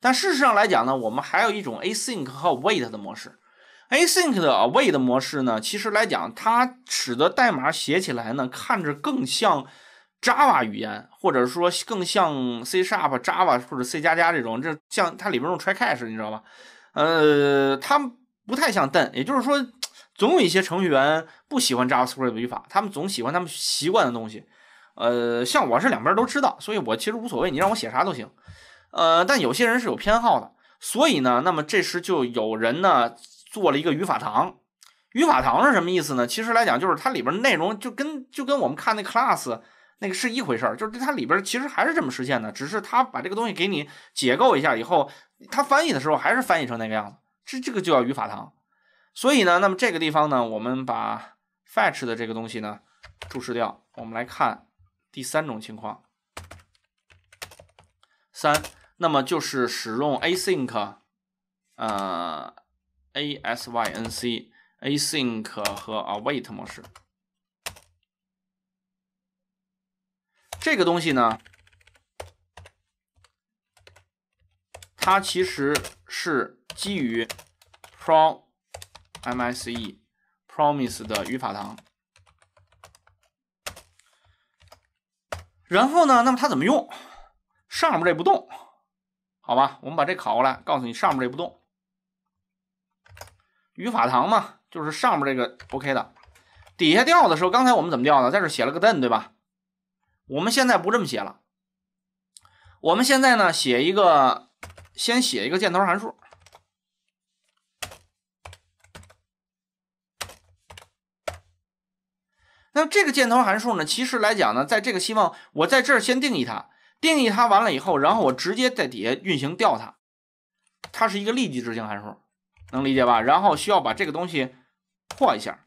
但事实上来讲呢，我们还有一种 async 和 wait 的模式。async 的 wait 模式呢，其实来讲，它使得代码写起来呢，看着更像 Java 语言，或者说更像 C#、Java 或者 C 加加这种。这像它里边用 try catch，你知道吧？呃，它不太像 d a n t 也就是说，总有一些程序员不喜欢 Java Script 语法，他们总喜欢他们习惯的东西。呃，像我这两边都知道，所以我其实无所谓，你让我写啥都行。呃，但有些人是有偏好的，所以呢，那么这时就有人呢做了一个语法堂。语法堂是什么意思呢？其实来讲，就是它里边内容就跟就跟我们看那 class 那个是一回事儿，就是它里边其实还是这么实现的，只是它把这个东西给你解构一下以后，它翻译的时候还是翻译成那个样子。这这个就叫语法堂。所以呢，那么这个地方呢，我们把 fetch 的这个东西呢注释掉，我们来看第三种情况。三。那么就是使用 async，呃，a s y n c async 和 await 模式。这个东西呢，它其实是基于 promise promise 的语法糖。然后呢，那么它怎么用？上面这不动。好吧，我们把这拷过来，告诉你上面这不动。语法堂嘛，就是上面这个 OK 的。底下调的时候，刚才我们怎么调的？在这写了个 then，对吧？我们现在不这么写了。我们现在呢，写一个，先写一个箭头函数。那这个箭头函数呢，其实来讲呢，在这个希望我在这儿先定义它。定义它完了以后，然后我直接在底下运行调它，它是一个立即执行函数，能理解吧？然后需要把这个东西扩一下，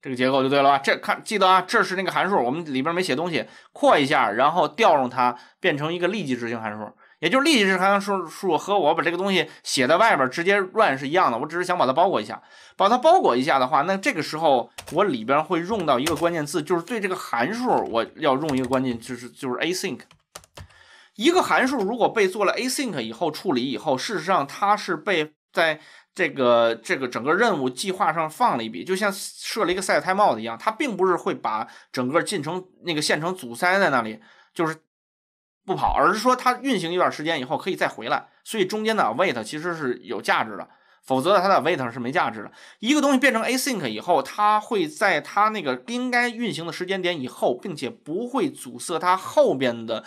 这个结构就对了吧？这看记得啊，这是那个函数，我们里边没写东西，扩一下，然后调用它变成一个立即执行函数。也就是，利息是函数数和我把这个东西写在外边直接 run 是一样的。我只是想把它包裹一下，把它包裹一下的话，那这个时候我里边会用到一个关键字，就是对这个函数我要用一个关键，就是就是 async。一个函数如果被做了 async 以后处理以后，事实上它是被在这个这个整个任务计划上放了一笔，就像设了一个 set i 塞 o 帽的一样，它并不是会把整个进程那个线程阻塞在那里，就是。不跑，而是说它运行一段时间以后可以再回来，所以中间的 wait 其实是有价值的，否则它的 wait 是没价值的。一个东西变成 async 以后，它会在它那个应该运行的时间点以后，并且不会阻塞它后边的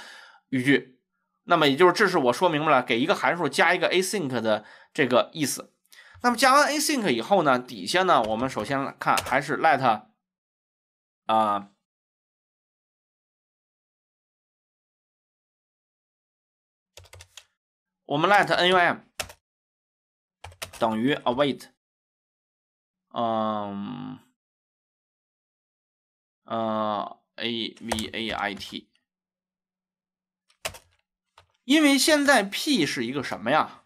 语句。那么也就是这是我说明白了，给一个函数加一个 async 的这个意思。那么加完 async 以后呢，底下呢，我们首先看还是 let 啊。我们 let num 等于 await，嗯呃 a v a i t，因为现在 p 是一个什么呀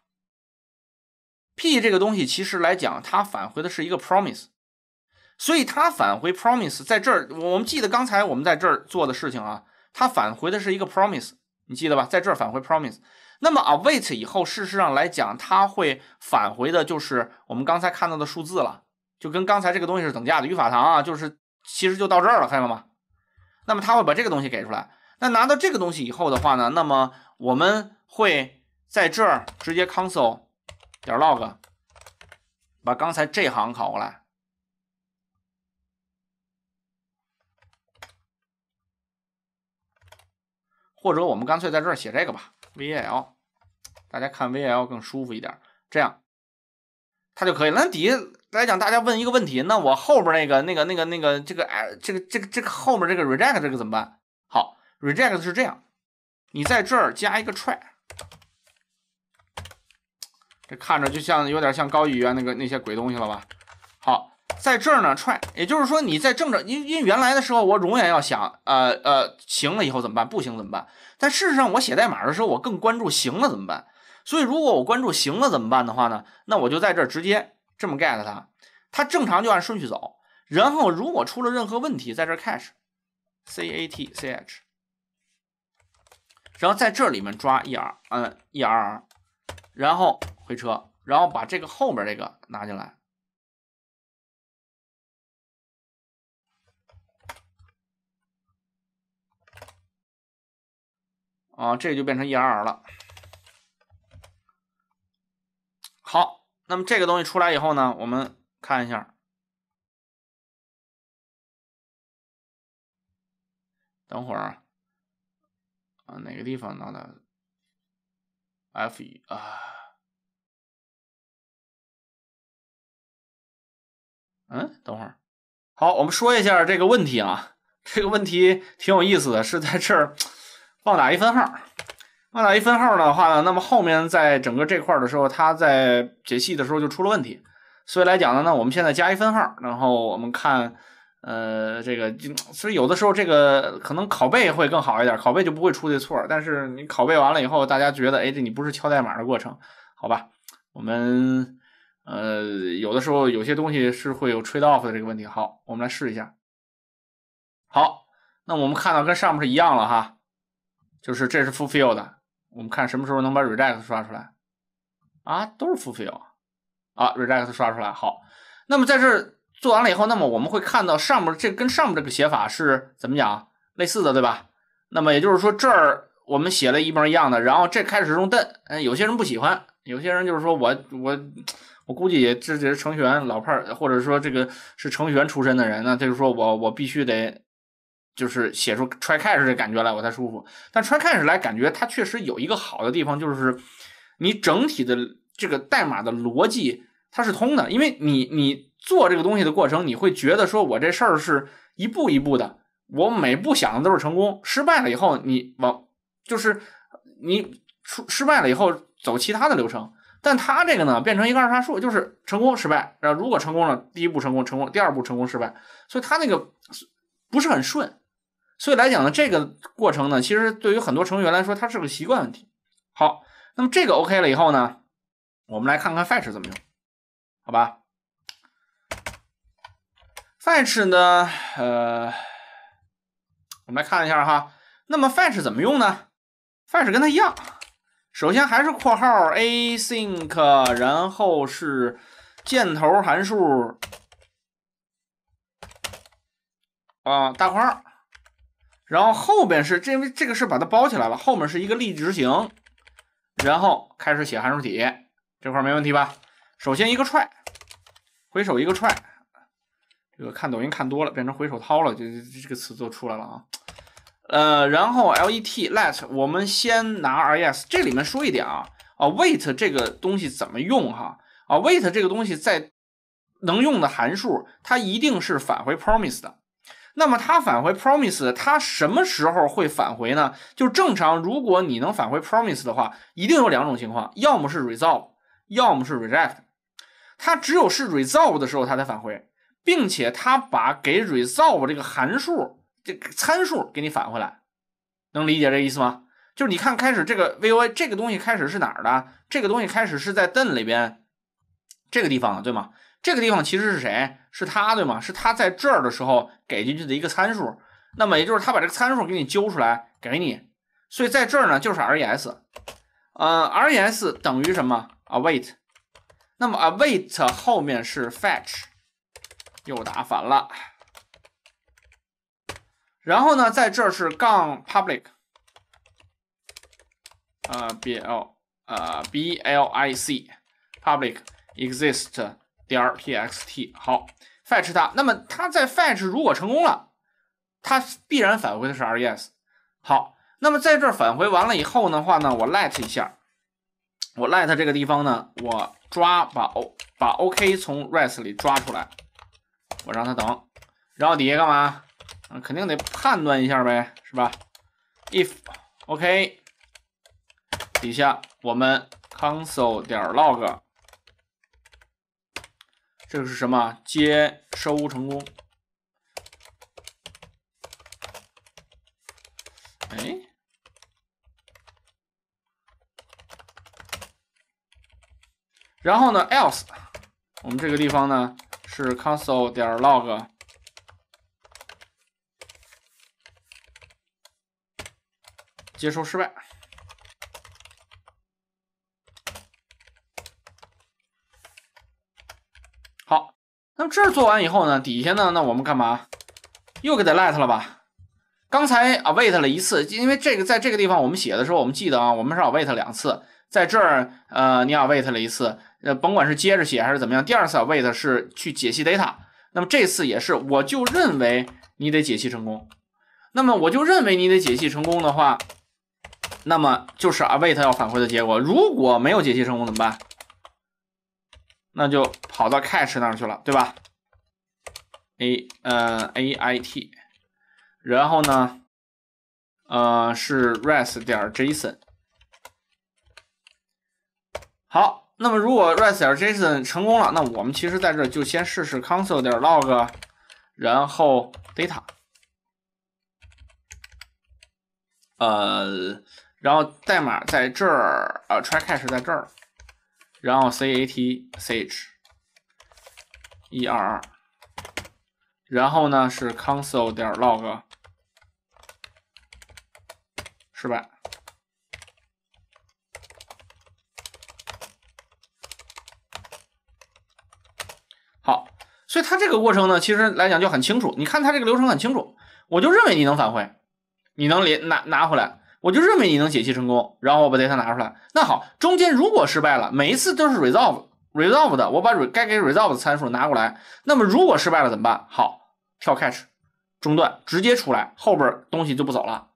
？p 这个东西其实来讲，它返回的是一个 promise，所以它返回 promise，在这儿，我们记得刚才我们在这儿做的事情啊，它返回的是一个 promise。你记得吧，在这儿返回 Promise，那么 await 以后，事实上来讲，它会返回的就是我们刚才看到的数字了，就跟刚才这个东西是等价的。语法糖啊，就是其实就到这儿了，看见了吗？那么它会把这个东西给出来。那拿到这个东西以后的话呢，那么我们会在这儿直接 console 点 log，把刚才这行拷过来。或者我们干脆在这儿写这个吧，V L，大家看 V L 更舒服一点，这样它就可以。那底下来讲，大家问一个问题，那我后边那个、那个、那个、那个这个哎，这个、这个、这个后面这个 reject 这个怎么办？好，reject 是这样，你在这儿加一个 try，这看着就像有点像高语言那个那些鬼东西了吧？好。在这儿呢踹，也就是说你在正着，因因为原来的时候我永远要想，呃呃，行了以后怎么办，不行怎么办？但事实上我写代码的时候，我更关注行了怎么办。所以如果我关注行了怎么办的话呢，那我就在这儿直接这么 get 它，它正常就按顺序走。然后如果出了任何问题，在这 catch，catch，然后在这里面抓 err，嗯，err，然后回车，然后把这个后面这个拿进来。啊，这就变成 E R 了。好，那么这个东西出来以后呢，我们看一下。等会儿啊，哪个地方呢？F 一啊？嗯，等会儿。好，我们说一下这个问题啊，这个问题挺有意思的，是在这儿。放大一分号，放大一分号的话呢，那么后面在整个这块的时候，它在解析的时候就出了问题。所以来讲呢，那我们现在加一分号，然后我们看，呃，这个就所以有的时候这个可能拷贝会更好一点，拷贝就不会出这错。但是你拷贝完了以后，大家觉得，哎，这你不是敲代码的过程，好吧？我们呃，有的时候有些东西是会有 trade off 的这个问题。好，我们来试一下。好，那我们看到跟上面是一样了哈。就是这是 fulfill 的，我们看什么时候能把 r e j e x 刷出来啊？都是 fulfill 啊，r e j e x 刷出来好。那么在这做完了以后，那么我们会看到上面这跟上面这个写法是怎么讲类似的，对吧？那么也就是说这儿我们写了一模一样的，然后这开始用 done，嗯，有些人不喜欢，有些人就是说我我我估计也这这是程序员老派，或者说这个是程序员出身的人，那就是说我我必须得。就是写出 try catch 的感觉来我才舒服，但 try catch 来感觉它确实有一个好的地方，就是你整体的这个代码的逻辑它是通的，因为你你做这个东西的过程，你会觉得说我这事儿是一步一步的，我每步想的都是成功，失败了以后你往就是你出失败了以后走其他的流程，但它这个呢变成一个二叉树，就是成功失败，然后如果成功了第一步成功，成功第二步成功失败，所以它那个不是很顺。所以来讲呢，这个过程呢，其实对于很多程序员来说，它是个习惯问题。好，那么这个 OK 了以后呢，我们来看看 fetch 怎么用，好吧？fetch 呢，呃，我们来看一下哈。那么 fetch 怎么用呢？fetch 跟它一样，首先还是括号 async，然后是箭头函数啊，大括号。然后后边是，因为这个是把它包起来了，后面是一个立即执行，然后开始写函数体，这块没问题吧？首先一个踹，回首一个踹，这个看抖音看多了变成回首掏了，这这个词就出来了啊。呃，然后 let let 我们先拿 is，这里面说一点啊，啊 wait 这个东西怎么用哈？啊 wait 这个东西在能用的函数，它一定是返回 promise 的。那么它返回 Promise，它什么时候会返回呢？就正常，如果你能返回 Promise 的话，一定有两种情况，要么是 resolve，要么是 reject。它只有是 resolve 的时候，它才返回，并且它把给 resolve 这个函数这个、参数给你返回来，能理解这意思吗？就是你看开始这个 voa 这个东西开始是哪儿的？这个东西开始是在 d e n 里边这个地方，对吗？这个地方其实是谁？是它，对吗？是它在这儿的时候给进去的一个参数。那么也就是它把这个参数给你揪出来给你。所以在这儿呢，就是 RES。呃，RES 等于什么？Await。那么 Await 后面是 Fetch。又打反了。然后呢，在这是杠 Public。呃，B L 呃，B L I C Public e x i s t 点儿 p x t 好，fetch 它，那么它在 fetch 如果成功了，它必然返回的是 r e s。好，那么在这儿返回完了以后的话呢，我 let 一下，我 let 这个地方呢，我抓把 o 把 o k 从 res 里抓出来，我让它等，然后底下干嘛？嗯，肯定得判断一下呗，是吧？if o k 底下我们 console 点 log。这个是什么？接收成功。哎，然后呢？else，我们这个地方呢是 console 点 log 接收失败。这儿做完以后呢，底下呢，那我们干嘛？又给它 light 了吧？刚才 await 了一次，因为这个在这个地方我们写的时候，我们记得啊，我们是 await 两次，在这儿呃，你 await 了一次，呃，甭管是接着写还是怎么样，第二次 await 是去解析 data，那么这次也是，我就认为你得解析成功，那么我就认为你得解析成功的话，那么就是 await 要返回的结果，如果没有解析成功怎么办？那就跑到 c a c h 那去了，对吧？a，嗯，a i t，然后呢，呃，是 res 点 json。好，那么如果 res 点 json 成功了，那我们其实在这就先试试 console 点 log，然后 data，呃，然后代码在这儿，呃，try c a c h 在这儿。然后 catch 一二二，然后呢是 console 点 log 失败。好，所以它这个过程呢，其实来讲就很清楚。你看它这个流程很清楚，我就认为你能返回，你能连拿拿回来。我就认为你能解析成功，然后我把 data 拿出来。那好，中间如果失败了，每一次都是 resolve resolve 的，我把 re 该给 resolve 的参数拿过来。那么如果失败了怎么办？好，跳 catch 中断，直接出来，后边东西就不走了。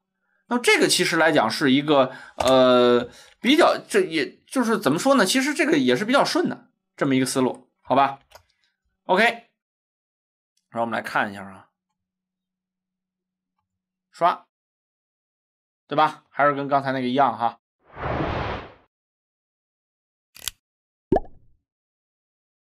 那么这个其实来讲是一个呃比较，这也就是怎么说呢？其实这个也是比较顺的这么一个思路，好吧？OK，然后我们来看一下啊，刷。对吧？还是跟刚才那个一样哈。